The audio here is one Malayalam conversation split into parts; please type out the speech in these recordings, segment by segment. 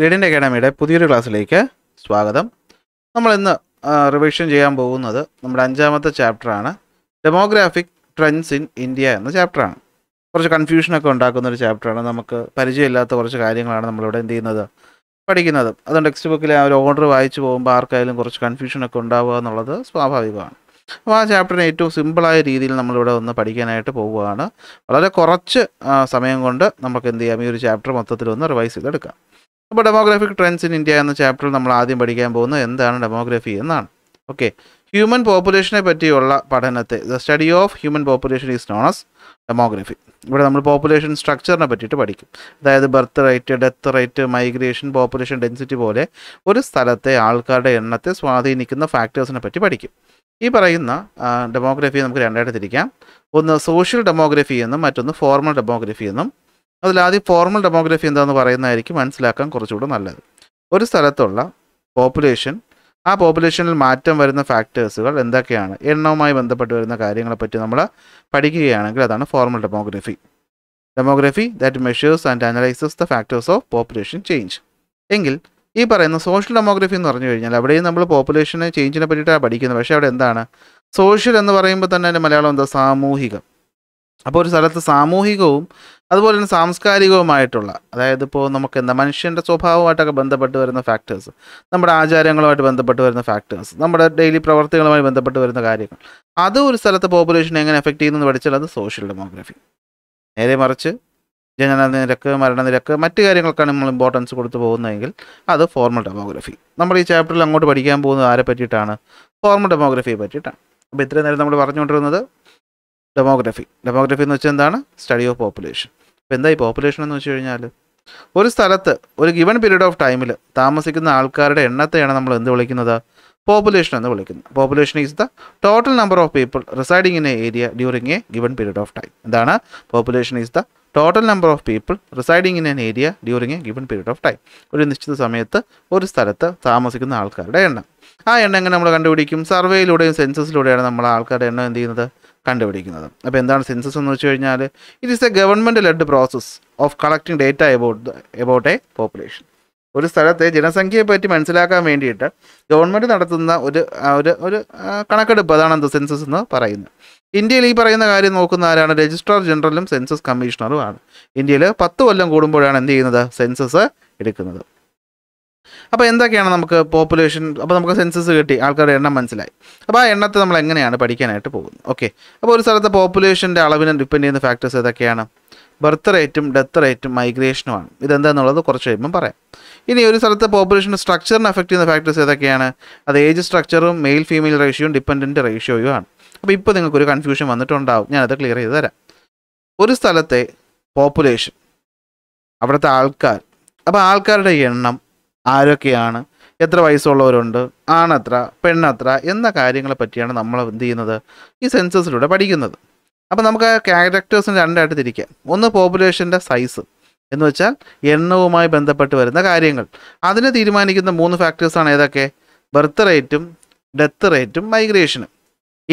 ഗൈഡിൻ്റെ അക്കാഡമിയുടെ പുതിയൊരു ക്ലാസ്സിലേക്ക് സ്വാഗതം നമ്മൾ ഇന്ന് റിവിഷൻ ചെയ്യാൻ പോകുന്നത് നമ്മുടെ അഞ്ചാമത്തെ ചാപ്റ്ററാണ് ഡെമോഗ്രാഫിക് ട്രെൻഡ്സ് ഇൻ ഇന്ത്യ എന്ന ചാപ്റ്ററാണ് കുറച്ച് കൺഫ്യൂഷനൊക്കെ ഉണ്ടാക്കുന്ന ഒരു ചാപ്റ്ററാണ് നമുക്ക് പരിചയമില്ലാത്ത കുറച്ച് കാര്യങ്ങളാണ് നമ്മളിവിടെ എന്ത് ചെയ്യുന്നത് പഠിക്കുന്നത് അതുകൊണ്ട് ടെക്സ്റ്റ് ബുക്കിലെ ആ ഒരു ഓർഡർ വായിച്ചു പോകുമ്പോൾ ആർക്കായാലും കുറച്ച് കൺഫ്യൂഷനൊക്കെ ഉണ്ടാവുക എന്നുള്ളത് സ്വാഭാവികമാണ് അപ്പോൾ ആ ചാപ്റ്ററിന് ഏറ്റവും സിമ്പിളായ രീതിയിൽ നമ്മളിവിടെ ഒന്ന് പഠിക്കാനായിട്ട് പോവുകയാണ് വളരെ കുറച്ച് സമയം കൊണ്ട് നമുക്ക് എന്ത് ചെയ്യാം ഈ ഒരു ചാപ്റ്റർ മൊത്തത്തിൽ ഒന്ന് റിവൈസ് ചെയ്തെടുക്കാം അപ്പോൾ ഡെമോഗ്രാഫിക് ട്രെൻഡ്സ് ഇൻ ഇന്ത്യ എന്ന ചാപ്റ്ററിൽ നമ്മൾ ആദ്യം പഠിക്കാൻ പോകുന്നത് എന്താണ് ഡെമോഗ്രഫി എന്നാണ് ഓക്കെ ഹ്യൂമൻ പോപ്പുലേഷനെ പറ്റിയുള്ള പഠനത്തെ the study of human population is known as demography ഇവിടെ നമ്മൾ പോപ്പുലേഷൻ സ്ട്രക്ചറിനെ പറ്റിയിട്ട് പഠിക്കും അതായത് birth rate death rate migration population density പോലെ ഒരു സ്ഥലത്തെ ആൾക്കാരുടെ എണ്ണത്തെ സ്വാധീനിക്കുന്ന ഫാക്ടേഴ്സിനെ പറ്റി പഠിക്കും ഈ പറയുന്ന ഡെമോഗ്രഫിയെ നമുക്ക് രണ്ടായിട്ട് തിരിക്കാം ഒന്ന് സോഷ്യൽ ഡെമോഗ്രഫി എന്നും മറ്റൊന്ന് ഫോർമൽ ഡെമോഗ്രഫി എന്നും അതിലാദ്യം ഫോർമൽ ഡെമോഗ്രഫി എന്താണെന്ന് പറയുന്നതായിരിക്കും മനസ്സിലാക്കാൻ കുറച്ചുകൂടെ നല്ലത് ഒരു സ്ഥലത്തുള്ള പോപ്പുലേഷൻ ആ പോപ്പുലേഷനിൽ മാറ്റം വരുന്ന ഫാക്ടേഴ്സുകൾ എന്തൊക്കെയാണ് എണ്ണവുമായി ബന്ധപ്പെട്ട് വരുന്ന കാര്യങ്ങളെപ്പറ്റി നമ്മൾ പഠിക്കുകയാണെങ്കിൽ അതാണ് formal demography demography that measures and analyses the factors of population change എങ്കിൽ ഈ പറയുന്ന സോഷ്യൽ ഡെമോഗ്രഫി എന്ന് പറഞ്ഞു കഴിഞ്ഞാൽ അവിടെയും നമ്മൾ പോപ്പുലേഷനെ ചേഞ്ചിനെ പറ്റിയിട്ടാണ് പഠിക്കുന്നത് പക്ഷേ അവിടെ എന്താണ് സോഷ്യൽ എന്ന് പറയുമ്പോൾ തന്നെ അതിൻ്റെ മലയാളം എന്താ സാമൂഹികം അപ്പോൾ ഒരു സ്ഥലത്ത് സാമൂഹികവും അതുപോലെ തന്നെ സാംസ്കാരികവുമായിട്ടുള്ള അതായത് ഇപ്പോൾ നമുക്ക് എന്താ മനുഷ്യൻ്റെ സ്വഭാവമായിട്ടൊക്കെ ബന്ധപ്പെട്ട് വരുന്ന ഫാക്ടേഴ്സ് നമ്മുടെ ആചാരങ്ങളുമായിട്ട് ബന്ധപ്പെട്ട് വരുന്ന ഫാക്ടേഴ്സ് നമ്മുടെ ഡെയിലി പ്രവർത്തികളുമായി ബന്ധപ്പെട്ട് വരുന്ന കാര്യങ്ങൾ അത് ഒരു സ്ഥലത്തെ പോപ്പുലേഷനെ എങ്ങനെ എഫക്റ്റ് ചെയ്യുന്നു പഠിച്ചാൽ അത് സോഷ്യൽ ഡെമോഗ്രഫി നേരെ മറിച്ച് നിരക്ക് മരണനിരക്ക് മറ്റു കാര്യങ്ങൾക്കാണ് നമ്മൾ ഇമ്പോർട്ടൻസ് കൊടുത്തു പോകുന്നതെങ്കിൽ അത് ഫോർമൽ ഡെമോഗ്രഫി നമ്മൾ ഈ ചാപ്റ്ററിൽ അങ്ങോട്ട് പഠിക്കാൻ പോകുന്നത് ആരെ പറ്റിയിട്ടാണ് ഫോർമൽ ഡെമോഗ്രഫിയെ പറ്റിയിട്ടാണ് അപ്പോൾ ഇത്രയും നേരം നമ്മൾ പറഞ്ഞുകൊണ്ടിരുന്നത് ഡെമോഗ്രഫി ഡെമോഗ്രഫി എന്ന് വെച്ചാൽ എന്താണ് സ്റ്റഡി ഓഫ് പോപ്പുലേഷൻ അപ്പോൾ എന്താ ഈ പോപ്പുലേഷൻ എന്ന് വെച്ച് കഴിഞ്ഞാൽ ഒരു സ്ഥലത്ത് ഒരു ഗിവൺ പീരീഡ് ഓഫ് ടൈമിൽ താമസിക്കുന്ന ആൾക്കാരുടെ എണ്ണത്തെയാണ് നമ്മൾ എന്ത് വിളിക്കുന്നത് പോപ്പുലേഷൻ എന്ന് വിളിക്കുന്നത് population is the total number of people residing in a area during a given period of time എന്താണ് population is the total number of people residing in an area during a given period of time ഒരു നിശ്ചിത സമയത്ത് ഒരു സ്ഥലത്ത് താമസിക്കുന്ന ആൾക്കാരുടെ എണ്ണം ആ എണ്ണം എങ്ങനെ നമ്മൾ കണ്ടുപിടിക്കും സർവേയിലൂടെയും സെൻസസിലൂടെയാണ് നമ്മൾ ആൾക്കാരുടെ എണ്ണം എന്ത് ചെയ്യുന്നത് കണ്ടുപിടിക്കുന്നത് അപ്പോൾ എന്താണ് സെൻസസ് എന്ന് വെച്ച് കഴിഞ്ഞാൽ it is a government led process of collecting data about about a population ഒരു സ്ഥലത്തെ ജനസംഖ്യയെ പറ്റി മനസ്സിലാക്കാൻ വേണ്ടിയിട്ട് ഗവൺമെൻറ് നടത്തുന്ന ഒരു ഒരു ഒരു കണക്കെടുപ്പ് അതാണ് എന്ത് സെൻസസ് എന്ന് പറയുന്നത് ഇന്ത്യയിൽ ഈ പറയുന്ന കാര്യം നോക്കുന്ന ആരാണ് രജിസ്ട്രാർ ജനറലും സെൻസസ് കമ്മീഷണറും ആണ് ഇന്ത്യയിൽ പത്ത് കൊല്ലം കൂടുമ്പോഴാണ് എന്ത് ചെയ്യുന്നത് സെൻസസ് എടുക്കുന്നത് അപ്പോൾ എന്തൊക്കെയാണ് നമുക്ക് പോപ്പുലേഷൻ അപ്പോൾ നമുക്ക് സെൻസസ് കിട്ടി ആൾക്കാരുടെ എണ്ണം മനസ്സിലായി അപ്പോൾ ആ എണ്ണത്തെ നമ്മൾ എങ്ങനെയാണ് പഠിക്കാനായിട്ട് പോകുന്നത് ഓക്കെ അപ്പോൾ ഒരു സ്ഥലത്തെ പോപ്പുലേഷൻ്റെ അളവിനെ ഡിപ്പെൻഡ് ചെയ്യുന്ന ഫാക്ടേഴ്സ് ഏതൊക്കെയാണ് ബർത്ത് റേറ്റും ഡെത്ത് റേറ്റും മൈഗ്രേഷനുമാണ് ഇതെന്താന്നുള്ളത് കുറച്ച് കഴിയുമ്പം പറയാം ഇനി ഒരു സ്ഥലത്തെ പോപ്പുലേഷൻ സ്ട്രക്ചറിനെ എഫക്ട് ചെയ്യുന്ന ഫാക്ടേഴ്സ് ഏതൊക്കെയാണ് അത് ഏജ് സ്ട്രക്ചറും മെയിൽ ഫീമെയിൽ റേഷ്യോയും ഡിപ്പെൻഡൻറ്റ് റേഷ്യോയും ആണ് അപ്പോൾ ഇപ്പോൾ നിങ്ങൾക്കൊരു കൺഫ്യൂഷൻ വന്നിട്ടുണ്ടാവും ഞാനത് ക്ലിയർ ചെയ്ത് തരാം ഒരു സ്ഥലത്തെ പോപ്പുലേഷൻ അവിടുത്തെ ആൾക്കാർ അപ്പോൾ ആൾക്കാരുടെ എണ്ണം ആരൊക്കെയാണ് എത്ര വയസ്സുള്ളവരുണ്ട് ആണത്ര പെണ്ണത്ര എന്ന കാര്യങ്ങളെ പറ്റിയാണ് നമ്മൾ എന്ത് ചെയ്യുന്നത് ഈ സെൻസസിലൂടെ പഠിക്കുന്നത് അപ്പോൾ നമുക്ക് ക്യാരക്ടേഴ്സിന് രണ്ടായിട്ട് തിരിക്കാം ഒന്ന് പോപ്പുലേഷൻ്റെ സൈസ് എന്ന് വെച്ചാൽ എണ്ണവുമായി ബന്ധപ്പെട്ട് വരുന്ന കാര്യങ്ങൾ അതിനെ തീരുമാനിക്കുന്ന മൂന്ന് ഫാക്ടേഴ്സാണ് ഏതൊക്കെ ബർത്ത് റേറ്റും ഡെത്ത് റേറ്റും മൈഗ്രേഷനും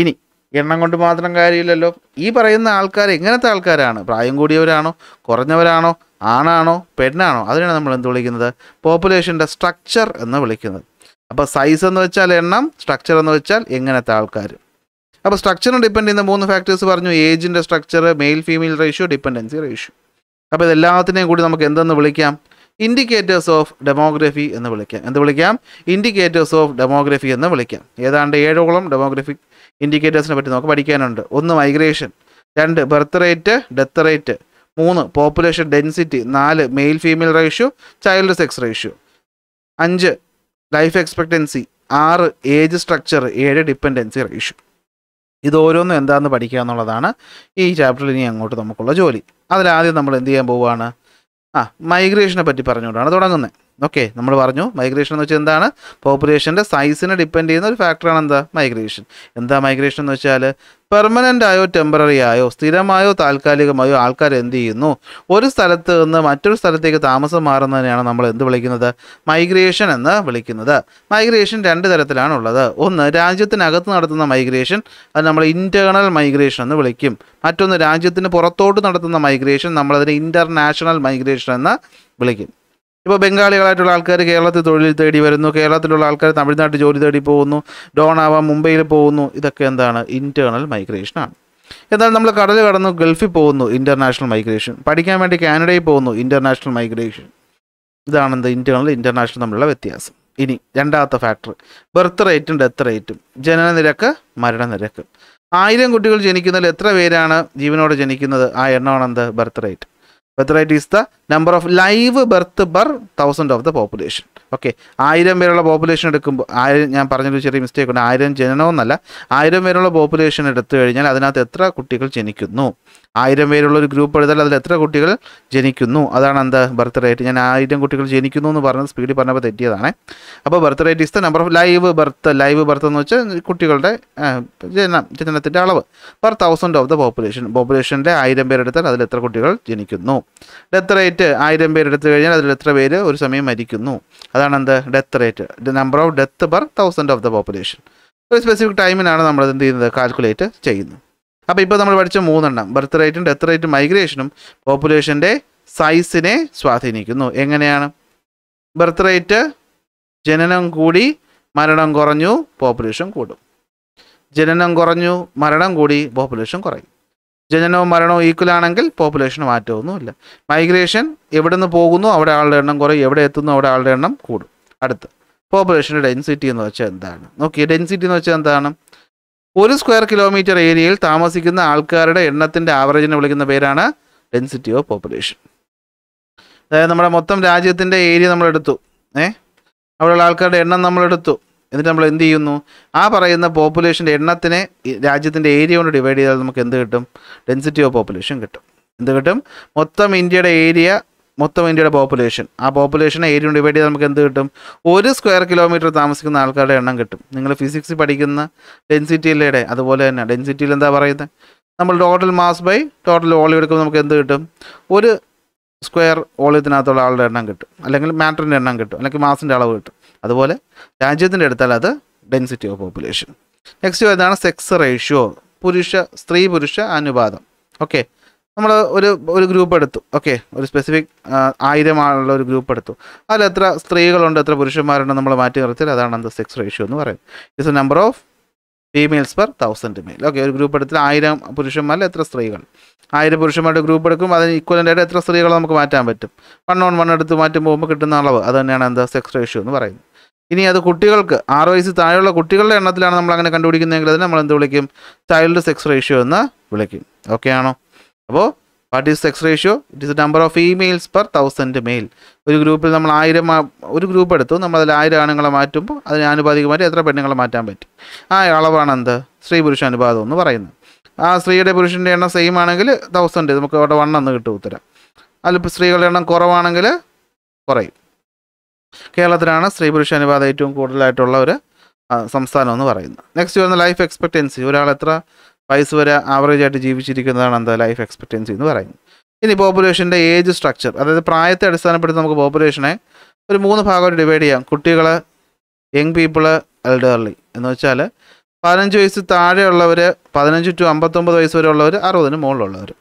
ഇനി എണ്ണം കൊണ്ട് മാത്രം കാര്യമില്ലല്ലോ ഈ പറയുന്ന ആൾക്കാർ എങ്ങനത്തെ ആൾക്കാരാണ് പ്രായം കൂടിയവരാണോ കുറഞ്ഞവരാണോ ആണാണോ പെണ്ണാണോ അതിനാണ് നമ്മൾ എന്ത് വിളിക്കുന്നത് പോപ്പുലേഷൻ്റെ സ്ട്രക്ചർ എന്ന് വിളിക്കുന്നത് അപ്പോൾ സൈസ് എന്ന് വെച്ചാൽ എണ്ണം സ്ട്രക്ചർ എന്ന് വെച്ചാൽ എങ്ങനത്തെ ആൾക്കാർ അപ്പോൾ സ്ട്രക്ചറിന് ഡിപ്പെൻഡ് ചെയ്യുന്ന മൂന്ന് ഫാക്ടേഴ്സ് പറഞ്ഞു ഏജിൻ്റെ structure male female ratio dependency ratio അപ്പോൾ ഇതെല്ലാത്തിനെയും കൂടി നമുക്ക് എന്തെന്ന് വിളിക്കാം ഇൻഡിക്കേറ്റേഴ്സ് ഓഫ് ഡെമോഗ്രഫി എന്ന് വിളിക്കാം എന്ത് വിളിക്കാം ഇൻഡിക്കേറ്റേഴ്സ് ഓഫ് ഡെമോഗ്രഫി എന്ന് വിളിക്കാം ഏതാണ്ട് ഏഴോളം ഡെമോഗ്രഫിക് ഇൻഡിക്കേറ്റേഴ്സിനെ പറ്റി നമുക്ക് പഠിക്കാനുണ്ട് ഒന്ന് മൈഗ്രേഷൻ രണ്ട് ബർത്ത് റേറ്റ് ഡെത്ത് റേറ്റ് മൂന്ന് പോപ്പുലേഷൻ ഡെൻസിറ്റി നാല് male female ratio child sex ratio അഞ്ച് ലൈഫ് എക്സ്പെക്ടൻസി ആറ് ഏജ് സ്ട്രക്ചർ ഏഴ് ഡിപ്പെൻഡൻസി റേഷ്യോ ഇത് ഓരോന്നും എന്താണെന്ന് പഠിക്കുക എന്നുള്ളതാണ് ഈ ചാപ്റ്ററിൽ ഇനി അങ്ങോട്ട് നമുക്കുള്ള ജോലി അതിലാദ്യം നമ്മൾ എന്ത് ചെയ്യാൻ പോവുകയാണ് ആ മൈഗ്രേഷനെ പറ്റി പറഞ്ഞുകൊണ്ടാണ് തുടങ്ങുന്നത് ഓക്കെ നമ്മൾ പറഞ്ഞു മൈഗ്രേഷൻ എന്ന് വെച്ചാൽ എന്താണ് പോപ്പുലേഷൻ്റെ സൈസിനെ ഡിപ്പെൻഡ് ചെയ്യുന്ന ഒരു ഫാക്ടറാണ് എന്താ മൈഗ്രേഷൻ എന്താ മൈഗ്രേഷൻ എന്ന് വെച്ചാൽ പെർമനൻ്റ് ആയോ ടെമ്പററി ആയോ സ്ഥിരമായോ താൽക്കാലികമായോ ആൾക്കാർ എന്ത് ചെയ്യുന്നു ഒരു സ്ഥലത്ത് നിന്ന് മറ്റൊരു സ്ഥലത്തേക്ക് താമസം മാറുന്നതിനെയാണ് നമ്മൾ എന്ത് വിളിക്കുന്നത് മൈഗ്രേഷൻ എന്ന് വിളിക്കുന്നത് മൈഗ്രേഷൻ രണ്ട് തരത്തിലാണ് ഉള്ളത് ഒന്ന് രാജ്യത്തിനകത്ത് നടത്തുന്ന മൈഗ്രേഷൻ അത് നമ്മൾ ഇൻറ്റേർണൽ മൈഗ്രേഷൻ എന്ന് വിളിക്കും മറ്റൊന്ന് രാജ്യത്തിന് പുറത്തോട്ട് നടത്തുന്ന മൈഗ്രേഷൻ നമ്മളതിന് ഇൻ്റർനാഷണൽ മൈഗ്രേഷൻ എന്ന് വിളിക്കും ഇപ്പോൾ ബംഗാളികളായിട്ടുള്ള ആൾക്കാർ കേരളത്തിൽ തൊഴിൽ തേടി വരുന്നു കേരളത്തിലുള്ള ആൾക്കാർ തമിഴ്നാട്ടിൽ ജോലി തേടി പോകുന്നു ഡോൺ ആവാം മുംബൈയിൽ പോകുന്നു ഇതൊക്കെ എന്താണ് ഇൻറ്റേർണൽ മൈഗ്രേഷനാണ് എന്നാൽ നമ്മൾ കടൽ കടന്ന് ഗൾഫിൽ പോകുന്നു ഇൻ്റർനാഷണൽ മൈഗ്രേഷൻ പഠിക്കാൻ വേണ്ടി കാനഡയിൽ പോകുന്നു ഇൻ്റർനാഷണൽ മൈഗ്രേഷൻ ഇതാണെന്ത് ഇൻറ്റേർണൽ ഇൻ്റർനാഷണൽ തമ്മിലുള്ള വ്യത്യാസം ഇനി രണ്ടാമത്തെ ഫാക്ടർ ബർത്ത് റേറ്റും ഡെത്ത് റേറ്റും ജനന നിരക്ക് മരണനിരക്ക് ആയിരം കുട്ടികൾ ജനിക്കുന്നതിൽ എത്ര പേരാണ് ജീവനോടെ ജനിക്കുന്നത് ആ എണ്ണമാണ് എന്ത് birth rate whether rate is the number of live birth per thousand of the population okay ആയിരം പേരുള്ള പോപ്പുലേഷൻ എടുക്കുമ്പോൾ ആയിരം ഞാൻ പറഞ്ഞൊരു ചെറിയ മിസ്റ്റേക്ക് ഉണ്ട് ആയിരം ജനനമെന്നല്ല ആയിരം പേരുള്ള പോപ്പുലേഷൻ എടുത്തു കഴിഞ്ഞാൽ അതിനകത്ത് എത്ര കുട്ടികൾ ജനിക്കുന്നു ആയിരം പേരുള്ള ഒരു ഗ്രൂപ്പ് എടുത്താൽ അതിൽ എത്ര കുട്ടികൾ ജനിക്കുന്നു അതാണ് എന്ത് ബർത്ത് റേറ്റ് ഞാൻ ആയിരം കുട്ടികൾ ജനിക്കുന്നു എന്ന് പറഞ്ഞത് സ്പീഡിൽ പറഞ്ഞപ്പോൾ തെറ്റിയതാണ് അപ്പോൾ birth rate is the number of live birth live birth എന്ന് വെച്ചാൽ കുട്ടികളുടെ ജനം ജനനത്തിൻ്റെ അളവ് per thousand of the population പോപ്പുലേഷൻ്റെ ആയിരം പേരെടുത്താൽ അതിൽ എത്ര കുട്ടികൾ ജനിക്കുന്നു ഡെത്ത് റേറ്റ് ആയിരം പേരെടുത്തു കഴിഞ്ഞാൽ അതിൽ എത്ര പേര് ഒരു സമയം മരിക്കുന്നു അതാണ് എന്ത് death rate the number of death per thousand of the population ഒരു സ്പെസിഫിക് ടൈമിനാണ് നമ്മൾ എന്ത് ചെയ്യുന്നത് കാൽക്കുലേറ്റ് ചെയ്യുന്നത് അപ്പോൾ ഇപ്പോൾ നമ്മൾ പഠിച്ച മൂന്നെണ്ണം ബർത്ത് റേറ്റും ഡെത്ത് റേറ്റും മൈഗ്രേഷനും പോപ്പുലേഷൻ്റെ സൈസിനെ സ്വാധീനിക്കുന്നു എങ്ങനെയാണ് ബർത്ത് റേറ്റ് ജനനം കൂടി മരണം കുറഞ്ഞു പോപ്പുലേഷൻ കൂടും ജനനം കുറഞ്ഞു മരണം കൂടി പോപ്പുലേഷൻ കുറയും ജനനവും മരണവും ഈക്വൽ ആണെങ്കിൽ പോപ്പുലേഷൻ മാറ്റമൊന്നുമില്ല മൈഗ്രേഷൻ എവിടെ നിന്ന് പോകുന്നു അവിടെ ആളുടെ എണ്ണം കുറയും എവിടെ എത്തുന്നു അവിടെ ആളുടെ എണ്ണം കൂടും അടുത്ത് പോപ്പുലേഷൻ്റെ ഡെൻസിറ്റി എന്ന് വെച്ചാൽ എന്താണ് നോക്കി ഡെൻസിറ്റി എന്ന് വെച്ചാൽ എന്താണ് ഒരു സ്ക്വയർ കിലോമീറ്റർ ഏരിയയിൽ താമസിക്കുന്ന ആൾക്കാരുടെ എണ്ണത്തിൻ്റെ ആവറേജിനെ വിളിക്കുന്ന പേരാണ് ഡെൻസിറ്റി ഓഫ് പോപ്പുലേഷൻ അതായത് നമ്മുടെ മൊത്തം രാജ്യത്തിൻ്റെ ഏരിയ നമ്മളെടുത്തു ഏ അവിടെയുള്ള ആൾക്കാരുടെ എണ്ണം നമ്മളെടുത്തു എന്നിട്ട് നമ്മൾ എന്ത് ചെയ്യുന്നു ആ പറയുന്ന പോപ്പുലേഷൻ്റെ എണ്ണത്തിനെ രാജ്യത്തിൻ്റെ ഏരിയ കൊണ്ട് ഡിവൈഡ് ചെയ്താൽ നമുക്ക് എന്ത് കിട്ടും ഡെൻസിറ്റി ഓഫ് പോപ്പുലേഷൻ കിട്ടും എന്ത് കിട്ടും മൊത്തം ഇന്ത്യയുടെ ഏരിയ മൊത്തം ഇന്ത്യയുടെ പോപ്പുലേഷൻ ആ പോപ്പുലേഷനെ ഏരിയ ഡിവൈഡ് ചെയ്ത് നമുക്ക് എന്ത് കിട്ടും ഒരു സ്ക്വയർ കിലോമീറ്റർ താമസിക്കുന്ന ആൾക്കാരുടെ എണ്ണം കിട്ടും നിങ്ങൾ ഫിസിക്സ് പഠിക്കുന്ന ഡെൻസിറ്റിയിലയുടെ അതുപോലെ തന്നെ ഡെൻസിറ്റിയിൽ എന്താ പറയുന്നത് നമ്മൾ total mass by total volume എടുക്കുമ്പോൾ നമുക്ക് എന്ത് കിട്ടും ഒരു സ്ക്വയർ വോളിയത്തിനകത്തുള്ള ആളുടെ എണ്ണം കിട്ടും അല്ലെങ്കിൽ മാറ്ററിൻ്റെ എണ്ണം കിട്ടും അല്ലെങ്കിൽ മാസിൻ്റെ അളവ് കിട്ടും അതുപോലെ രാജ്യത്തിൻ്റെ എടുത്താൽ അത് ഡെൻസിറ്റി ഓഫ് പോപ്പുലേഷൻ നെക്സ്റ്റ് വരുന്നതാണ് സെക്സ് റേഷ്യോ പുരുഷ സ്ത്രീ പുരുഷ അനുപാതം ഓക്കെ നമ്മൾ ഒരു ഒരു ഗ്രൂപ്പ് എടുത്തു ഓക്കെ ഒരു സ്പെസിഫിക് ആയിരം ആളുള്ള ഒരു ഗ്രൂപ്പ് എടുത്തു അതിൽ എത്ര സ്ത്രീകളുണ്ട് എത്ര പുരുഷന്മാരുണ്ട് നമ്മൾ മാറ്റി നിർത്തിയാൽ അതാണ് അത് സെക്സ് റേഷ്യോ എന്ന് പറയുന്നത് it's a number of females per thousand male okay ഒരു ഗ്രൂപ്പ് എടുത്തിൽ ആയിരം പുരുഷന്മാരിൽ എത്ര സ്ത്രീകൾ ആയിരം പുരുഷന്മാരുടെ ഗ്രൂപ്പ് എടുക്കും അതിന് ഇക്വലൻ്റ് എത്ര സ്ത്രീകൾ നമുക്ക് മാറ്റാൻ പറ്റും വൺ ഓൺ വൺ എടുത്ത് മാറ്റും പോകുമ്പോൾ കിട്ടുന്ന അളവ് അത് തന്നെയാണ് എന്താ സെക്സ് റേഷ്യോ എന്ന് പറയുന്നത് ഇനി അത് കുട്ടികൾക്ക് ആറ് വയസ്സ് താഴെയുള്ള കുട്ടികളുടെ എണ്ണത്തിലാണ് നമ്മൾ അങ്ങനെ കണ്ടുപിടിക്കുന്നതെങ്കിൽ അതിന് നമ്മൾ എന്ത് വിളിക്കും ചൈൽഡ് സെക്സ് റേഷ്യോ എന്ന് വിളിക്കും ഓക്കെ ആണോ അപ്പോൾ what is sex ratio it is number of females per thousand male ഒരു ഗ്രൂപ്പിൽ നമ്മൾ ആയിരം ഒരു ഗ്രൂപ്പ് എടുത്തു നമ്മൾ അതിൽ ആയിരം ആണുങ്ങളെ മാറ്റുമ്പോൾ അതിന് ആനുപാതികമായിട്ട് എത്ര പെണ്ണുങ്ങളെ മാറ്റാൻ പറ്റും ആ അളവാണ് എന്ത് സ്ത്രീ പുരുഷ അനുപാതം എന്ന് പറയുന്നത് ആ സ്ത്രീയുടെ പുരുഷൻ്റെ എണ്ണം സെയിം ആണെങ്കിൽ തൗസൻഡ് നമുക്ക് അവിടെ വൺ എന്ന് കിട്ടും ഉത്തരം അതിലിപ്പോൾ സ്ത്രീകളുടെ എണ്ണം കുറവാണെങ്കിൽ കുറയും കേരളത്തിലാണ് സ്ത്രീ പുരുഷ അനുപാതം ഏറ്റവും കൂടുതലായിട്ടുള്ള ഒരു സംസ്ഥാനം എന്ന് പറയുന്നത് നെക്സ്റ്റ് വരുന്ന ലൈഫ് എക്സ്പെക്റ്റൻസി ഒരാൾ എത്ര വയസ്സ് വരെ ആവറേജ് ആയിട്ട് ജീവിച്ചിരിക്കുന്നതാണ് എന്താ ലൈഫ് എക്സ്പെക്റ്റൻസി എന്ന് പറയുന്നത് ഇനി പോപ്പുലേഷൻ്റെ ഏജ് സ്ട്രക്ചർ അതായത് പ്രായത്തെ അടിസ്ഥാനപ്പെടുത്തി നമുക്ക് പോപ്പുലേഷനെ ഒരു മൂന്ന് ഭാഗമായിട്ട് ഡിവൈഡ് ചെയ്യാം കുട്ടികൾ യങ് പീപ്പിൾ എൽഡേർലി എന്ന് വെച്ചാൽ പതിനഞ്ച് വയസ്സ് താഴെയുള്ളവർ പതിനഞ്ച് ടു അമ്പത്തൊമ്പത് വയസ്സ് വരെ ഉള്ളവർ അറുപതിന് മുകളിലുള്ളവർ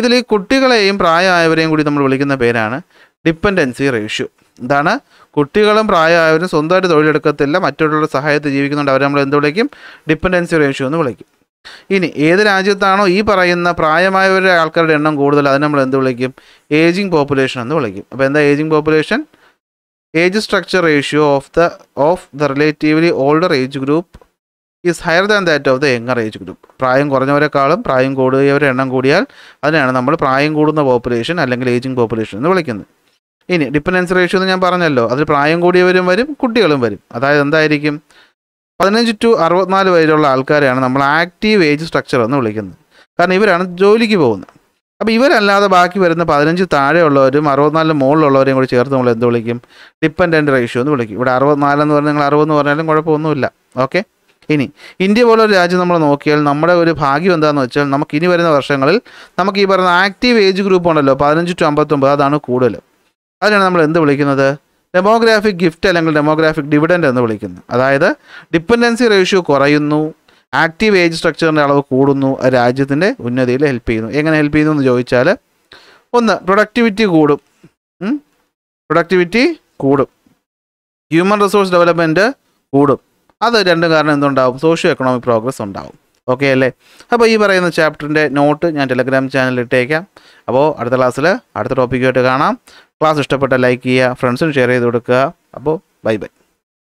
ഇതിൽ ഈ കുട്ടികളെയും പ്രായമായവരെയും കൂടി നമ്മൾ വിളിക്കുന്ന പേരാണ് ഡിപ്പെൻഡൻസി റേഷ്യോ എന്താണ് കുട്ടികളും പ്രായമായവരും സ്വന്തമായിട്ട് തൊഴിലെടുക്കത്തില്ല മറ്റുള്ളവരുടെ സഹായത്തിൽ ജീവിക്കുന്നുണ്ട് അവരെ നമ്മൾ എന്ത് വിളിക്കും ഡിപ്പെൻഡൻസി റേഷ്യോ എന്ന് വിളിക്കും ഇനി ഏത് രാജ്യത്താണോ ഈ പറയുന്ന പ്രായമായവരുടെ ആൾക്കാരുടെ എണ്ണം കൂടുതൽ അതിനെ നമ്മൾ എന്ത് വിളിക്കും ഏജിങ് പോപ്പുലേഷൻ എന്ന് വിളിക്കും അപ്പോൾ എന്താ ageing population age structure ratio of the of the relatively older age group is higher than that of the younger age group പ്രായം കുറഞ്ഞവരെക്കാളും പ്രായം കൂടിയവരുടെ എണ്ണം കൂടിയാൽ അതിനാണ് നമ്മൾ പ്രായം കൂടുന്ന പോപ്പുലേഷൻ അല്ലെങ്കിൽ ഏജിങ് പോപ്പുലേഷൻ എന്ന് വിളിക്കുന്നത് ഇനി ഡിപ്പെൻഡൻസ് റേഷ്യോ എന്ന് ഞാൻ പറഞ്ഞല്ലോ അതിൽ പ്രായം കൂടിയവരും വരും കുട്ടികളും വരും അതായത് എന്തായിരിക്കും പതിനഞ്ച് ടു അറുപത്തിനാല് വയസ്സുള്ള ആൾക്കാരെയാണ് നമ്മൾ ആക്റ്റീവ് ഏജ് സ്ട്രക്ചർ എന്ന് വിളിക്കുന്നത് കാരണം ഇവരാണ് ജോലിക്ക് പോകുന്നത് അപ്പോൾ ഇവരല്ലാതെ ബാക്കി വരുന്ന പതിനഞ്ച് താഴെയുള്ളവരും അറുപത്തിനാലിന് മുകളിലുള്ളവരെയും കൂടി ചേർത്ത് നമ്മൾ എന്ത് വിളിക്കും ഡിപ്പെൻഡൻറ്റ് റേഷ്യോ എന്ന് വിളിക്കും ഇവിടെ അറുപത്തിനാലെന്ന് പറഞ്ഞാൽ നിങ്ങൾ അറുപതെന്ന് പറഞ്ഞാലും കുഴപ്പമൊന്നുമില്ല ഓക്കെ ഇനി ഇന്ത്യ പോലൊരു രാജ്യം നമ്മൾ നോക്കിയാൽ നമ്മുടെ ഒരു ഭാഗ്യം എന്താണെന്ന് വെച്ചാൽ നമുക്ക് ഇനി വരുന്ന വർഷങ്ങളിൽ നമുക്ക് ഈ പറയുന്ന ആക്റ്റീവ് ഏജ് ഗ്രൂപ്പ് ഉണ്ടല്ലോ പതിനഞ്ച് ടു അമ്പത്തൊമ്പത് അതാണ് കൂടുതൽ അതിനാണ് നമ്മൾ എന്ത് വിളിക്കുന്നത് ഡെമോഗ്രാഫിക് ഗിഫ്റ്റ് അല്ലെങ്കിൽ ഡെമോഗ്രാഫിക് ഡിവിഡൻഡ് എന്ന് വിളിക്കുന്നു അതായത് ഡിപ്പെൻഡൻസി റേഷ്യോ കുറയുന്നു ആക്റ്റീവ് ഏജ് സ്ട്രക്ചറിൻ്റെ അളവ് കൂടുന്നു രാജ്യത്തിൻ്റെ ഉന്നതിയിൽ ഹെൽപ്പ് ചെയ്യുന്നു എങ്ങനെ ഹെൽപ്പ് ചെയ്യുന്നു എന്ന് ചോദിച്ചാൽ ഒന്ന് പ്രൊഡക്ടിവിറ്റി കൂടും പ്രൊഡക്ടിവിറ്റി കൂടും ഹ്യൂമൻ റിസോഴ്സ് ഡെവലപ്മെൻറ്റ് കൂടും അത് രണ്ടും കാരണം എന്തുണ്ടാവും സോഷ്യോ എക്കണോമിക് പ്രോഗ്രസ് ഉണ്ടാവും ഓക്കെ അല്ലേ അപ്പോൾ ഈ പറയുന്ന ചാപ്റ്ററിൻ്റെ നോട്ട് ഞാൻ ടെലഗ്രാം ചാനലിൽ ഇട്ടേക്കാം അപ്പോൾ അടുത്ത ക്ലാസ്സിൽ അടുത്ത ടോപ്പിക്കുമായിട്ട് കാണാം ക്ലാസ് ഇഷ്ടപ്പെട്ട ലൈക്ക് ചെയ്യുക ഫ്രണ്ട്സിന് ഷെയർ ചെയ്ത് കൊടുക്കുക അപ്പോൾ ബൈ ബൈ